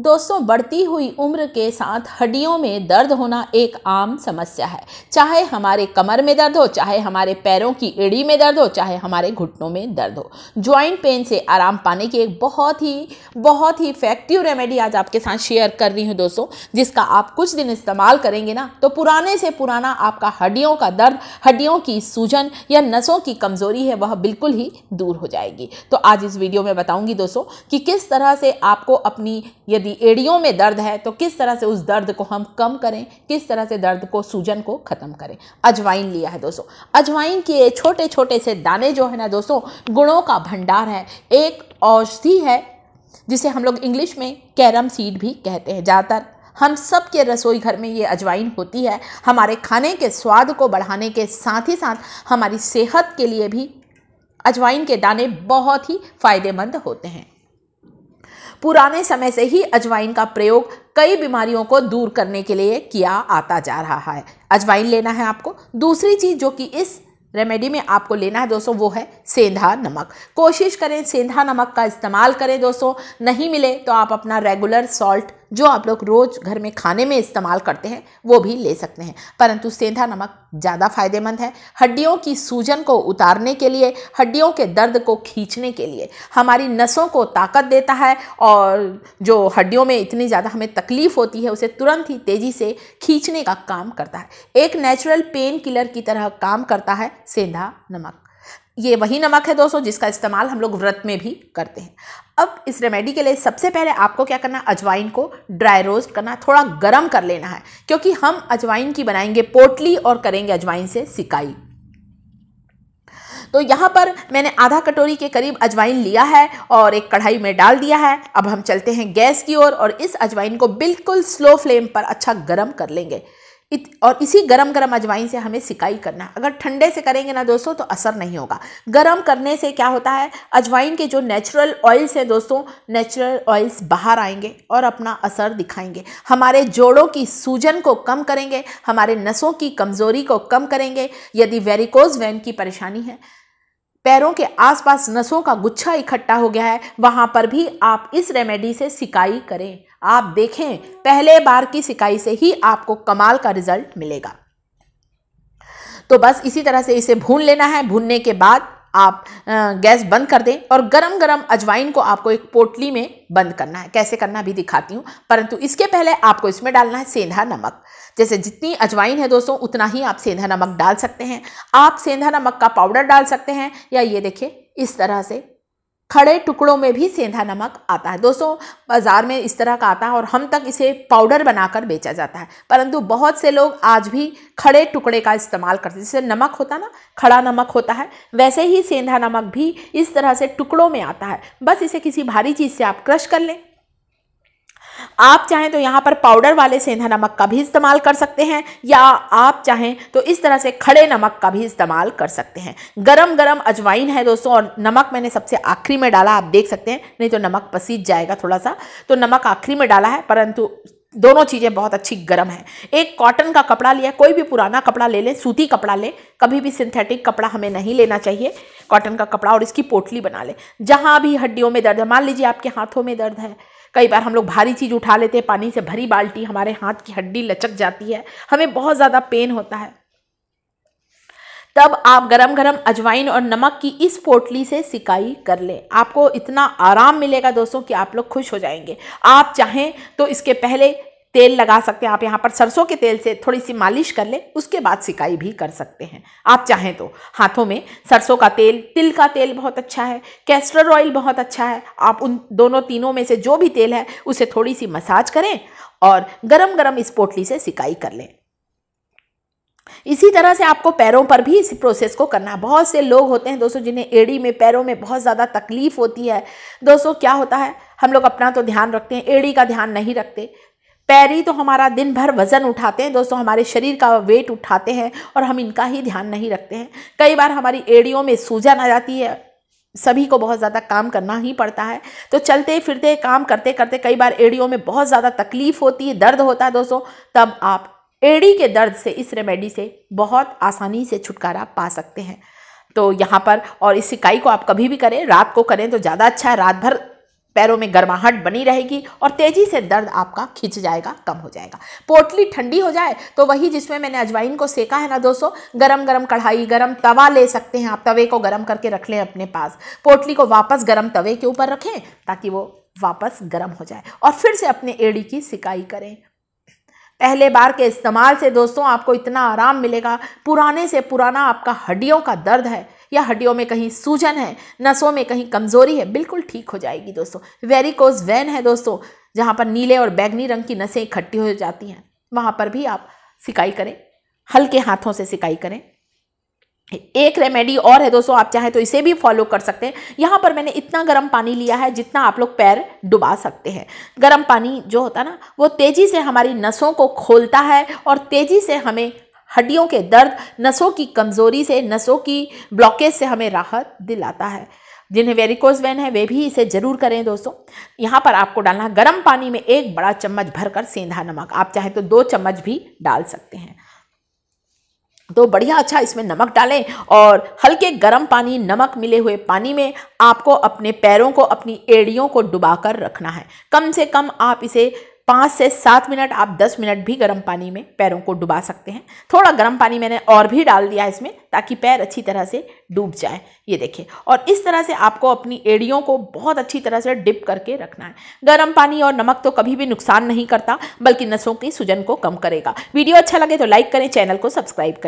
दोस्तों बढ़ती हुई उम्र के साथ हड्डियों में दर्द होना एक आम समस्या है चाहे हमारे कमर में दर्द हो चाहे हमारे पैरों की एड़ी में दर्द हो चाहे हमारे घुटनों में दर्द हो ज्वाइंट पेन से आराम पाने की एक बहुत ही बहुत ही इफेक्टिव रेमेडी आज आपके साथ शेयर कर रही हूँ दोस्तों जिसका आप कुछ दिन इस्तेमाल करेंगे ना तो पुराने से पुराना आपका हड्डियों का दर्द हड्डियों की सूजन या नसों की कमज़ोरी है वह बिल्कुल ही दूर हो जाएगी तो आज इस वीडियो में बताऊंगी दोस्तों कि किस तरह से आपको अपनी यदि यदि एड़ियों में दर्द है तो किस तरह से उस दर्द को हम कम करें किस तरह से दर्द को सूजन को ख़त्म करें अजवाइन लिया है दोस्तों अजवाइन के छोटे छोटे से दाने जो है ना दोस्तों गुणों का भंडार है एक औषधि है जिसे हम लोग इंग्लिश में कैरम सीड भी कहते हैं ज़्यादातर हम सब के रसोई घर में ये अजवाइन होती है हमारे खाने के स्वाद को बढ़ाने के साथ ही साथ हमारी सेहत के लिए भी अजवाइन के दाने बहुत ही फ़ायदेमंद होते हैं पुराने समय से ही अजवाइन का प्रयोग कई बीमारियों को दूर करने के लिए किया आता जा रहा है अजवाइन लेना है आपको दूसरी चीज़ जो कि इस रेमेडी में आपको लेना है दोस्तों वो है सेंधा नमक कोशिश करें सेंधा नमक का इस्तेमाल करें दोस्तों नहीं मिले तो आप अपना रेगुलर सॉल्ट जो आप लोग रोज़ घर में खाने में इस्तेमाल करते हैं वो भी ले सकते हैं परंतु सेंधा नमक ज़्यादा फायदेमंद है हड्डियों की सूजन को उतारने के लिए हड्डियों के दर्द को खींचने के लिए हमारी नसों को ताकत देता है और जो हड्डियों में इतनी ज़्यादा हमें तकलीफ़ होती है उसे तुरंत ही तेज़ी से खींचने का काम करता है एक नेचुरल पेन किलर की तरह काम करता है सेंधा नमक ये वही नमक है दोस्तों जिसका इस्तेमाल हम लोग व्रत में भी करते हैं अब इस रेमेडी के लिए सबसे पहले आपको क्या करना अजवाइन को ड्राई रोस्ट करना थोड़ा गर्म कर लेना है क्योंकि हम अजवाइन की बनाएंगे पोटली और करेंगे अजवाइन से सिकाई तो यहाँ पर मैंने आधा कटोरी के करीब अजवाइन लिया है और एक कढ़ाई में डाल दिया है अब हम चलते हैं गैस की ओर और, और इस अजवाइन को बिल्कुल स्लो फ्लेम पर अच्छा गर्म कर लेंगे इत, और इसी गरम गरम अजवाइन से हमें सिकाई करना है अगर ठंडे से करेंगे ना दोस्तों तो असर नहीं होगा गरम करने से क्या होता है अजवाइन के जो नेचुरल ऑयल्स हैं दोस्तों नेचुरल ऑयल्स बाहर आएंगे और अपना असर दिखाएंगे हमारे जोड़ों की सूजन को कम करेंगे हमारे नसों की कमज़ोरी को कम करेंगे यदि वेरिकोज वैन की परेशानी है पैरों के आसपास नसों का गुच्छा इकट्ठा हो गया है वहाँ पर भी आप इस रेमेडी से सिकाई करें आप देखें पहले बार की सिकाई से ही आपको कमाल का रिजल्ट मिलेगा तो बस इसी तरह से इसे भून लेना है भूनने के बाद आप गैस बंद कर दें और गरम गरम अजवाइन को आपको एक पोटली में बंद करना है कैसे करना भी दिखाती हूँ परंतु इसके पहले आपको इसमें डालना है सेंधा नमक जैसे जितनी अजवाइन है दोस्तों उतना ही आप सेंधा नमक डाल सकते हैं आप सेंधा नमक का पाउडर डाल सकते हैं या ये देखिए इस तरह से खड़े टुकड़ों में भी सेंधा नमक आता है दोस्तों बाज़ार में इस तरह का आता है और हम तक इसे पाउडर बनाकर बेचा जाता है परंतु बहुत से लोग आज भी खड़े टुकड़े का इस्तेमाल करते हैं जैसे नमक होता ना खड़ा नमक होता है वैसे ही सेंधा नमक भी इस तरह से टुकड़ों में आता है बस इसे किसी भारी चीज़ से आप क्रश कर लें आप चाहें तो यहाँ पर पाउडर वाले सेंधा नमक का भी इस्तेमाल कर सकते हैं या आप चाहें तो इस तरह से खड़े नमक का भी इस्तेमाल कर सकते हैं गरम गरम अजवाइन है दोस्तों और नमक मैंने सबसे आखिरी में डाला आप देख सकते हैं नहीं तो नमक पसीज जाएगा थोड़ा सा तो नमक आखिरी में डाला है परंतु दोनों चीज़ें बहुत अच्छी गर्म है एक कॉटन का कपड़ा लिया कोई भी पुराना कपड़ा ले लें सूती कपड़ा लें कभी भी सिंथेटिक कपड़ा हमें नहीं लेना चाहिए कॉटन का कपड़ा और इसकी पोटली बना लें जहाँ भी हड्डियों में दर्द है मान लीजिए आपके हाथों में दर्द है कई बार हम लोग भारी चीज़ उठा लेते हैं पानी से भरी बाल्टी हमारे हाथ की हड्डी लचक जाती है हमें बहुत ज़्यादा पेन होता है तब आप गरम गरम अजवाइन और नमक की इस पोटली से सिकाई कर लें आपको इतना आराम मिलेगा दोस्तों कि आप लोग खुश हो जाएंगे आप चाहें तो इसके पहले तेल लगा सकते हैं आप यहाँ पर सरसों के तेल से थोड़ी सी मालिश कर ले उसके बाद सिकाई भी कर सकते हैं आप चाहें तो हाथों में सरसों का तेल तिल का तेल बहुत अच्छा है कैस्टर ऑयल बहुत अच्छा है आप उन दोनों तीनों में से जो भी तेल है उसे थोड़ी सी मसाज करें और गरम गरम इस पोटली से सिकाई कर लें इसी तरह से आपको पैरों पर भी इस प्रोसेस को करना है बहुत से लोग होते हैं दोस्तों जिन्हें एड़ी में पैरों में बहुत ज़्यादा तकलीफ होती है दोस्तों क्या होता है हम लोग अपना तो ध्यान रखते हैं एड़ी का ध्यान नहीं रखते पैर ही तो हमारा दिन भर वज़न उठाते हैं दोस्तों हमारे शरीर का वेट उठाते हैं और हम इनका ही ध्यान नहीं रखते हैं कई बार हमारी एड़ियों में सूजन आ जाती है सभी को बहुत ज़्यादा काम करना ही पड़ता है तो चलते फिरते काम करते करते कई बार एड़ियों में बहुत ज़्यादा तकलीफ़ होती है दर्द होता है दोस्तों तब आप एड़ी के दर्द से इस रेमेडी से बहुत आसानी से छुटकारा पा सकते हैं तो यहाँ पर और इस इकाई को आप कभी भी करें रात को करें तो ज़्यादा अच्छा है रात भर पैरों में गर्माहट बनी रहेगी और तेज़ी से दर्द आपका खिंच जाएगा कम हो जाएगा पोटली ठंडी हो जाए तो वही जिसमें मैंने अजवाइन को सेका है ना दोस्तों गरम गरम कढ़ाई गरम तवा ले सकते हैं आप तवे को गरम करके रख लें अपने पास पोटली को वापस गरम तवे के ऊपर रखें ताकि वो वापस गर्म हो जाए और फिर से अपने एड़ी की सिकाई करें पहले बार के इस्तेमाल से दोस्तों आपको इतना आराम मिलेगा पुराने से पुराना आपका हड्डियों का दर्द है या हड्डियों में कहीं सूजन है नसों में कहीं कमज़ोरी है बिल्कुल ठीक हो जाएगी दोस्तों वेरिकोज वैन है दोस्तों जहाँ पर नीले और बैगनी रंग की नसें इकट्ठी हो जाती हैं वहाँ पर भी आप सिकाई करें हल्के हाथों से सिकाई करें एक रेमेडी और है दोस्तों आप चाहें तो इसे भी फॉलो कर सकते हैं यहाँ पर मैंने इतना गर्म पानी लिया है जितना आप लोग पैर डुबा सकते हैं गर्म पानी जो होता है ना वो तेज़ी से हमारी नसों को खोलता है और तेज़ी से हमें हड्डियों के दर्द नसों की कमज़ोरी से नसों की ब्लॉकेज से हमें राहत दिलाता है जिन्हें वेरिकोज वैन है वे भी इसे ज़रूर करें दोस्तों यहाँ पर आपको डालना गर्म पानी में एक बड़ा चम्मच भरकर सेंधा नमक आप चाहें तो दो चम्मच भी डाल सकते हैं तो बढ़िया अच्छा इसमें नमक डालें और हल्के गर्म पानी नमक मिले हुए पानी में आपको अपने पैरों को अपनी एड़ियों को डुबाकर रखना है कम से कम आप इसे पाँच से सात मिनट आप दस मिनट भी गर्म पानी में पैरों को डुबा सकते हैं थोड़ा गर्म पानी मैंने और भी डाल दिया है इसमें ताकि पैर अच्छी तरह से डूब जाए ये देखिए और इस तरह से आपको अपनी एड़ियों को बहुत अच्छी तरह से डिप करके रखना है गर्म पानी और नमक तो कभी भी नुकसान नहीं करता बल्कि नसों की सूजन को कम करेगा वीडियो अच्छा लगे तो लाइक करें चैनल को सब्सक्राइब करें